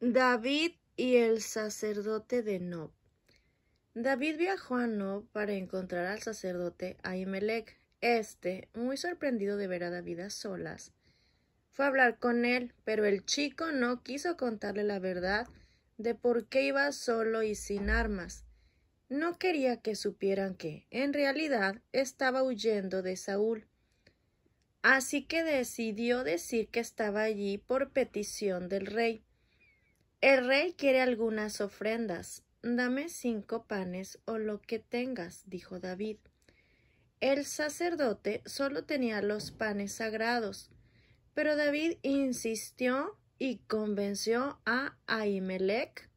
David y el sacerdote de Nob. David viajó a Nob para encontrar al sacerdote Ahimelech. Este, muy sorprendido de ver a David a solas, fue a hablar con él, pero el chico no quiso contarle la verdad de por qué iba solo y sin armas. No quería que supieran que, en realidad, estaba huyendo de Saúl. Así que decidió decir que estaba allí por petición del rey. El rey quiere algunas ofrendas. Dame cinco panes o lo que tengas, dijo David. El sacerdote solo tenía los panes sagrados, pero David insistió y convenció a Ahimelech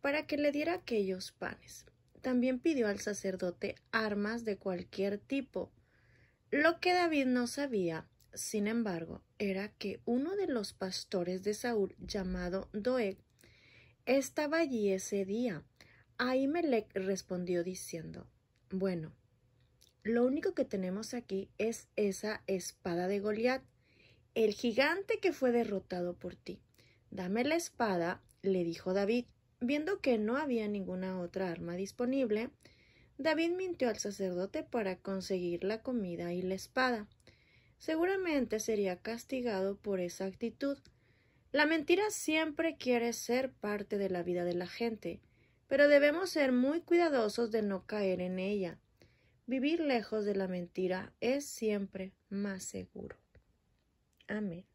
para que le diera aquellos panes. También pidió al sacerdote armas de cualquier tipo. Lo que David no sabía sin embargo, era que uno de los pastores de Saúl, llamado Doeg, estaba allí ese día. Ahimelech respondió diciendo, Bueno, lo único que tenemos aquí es esa espada de Goliat, el gigante que fue derrotado por ti. Dame la espada, le dijo David. Viendo que no había ninguna otra arma disponible, David mintió al sacerdote para conseguir la comida y la espada seguramente sería castigado por esa actitud. La mentira siempre quiere ser parte de la vida de la gente, pero debemos ser muy cuidadosos de no caer en ella. Vivir lejos de la mentira es siempre más seguro. Amén.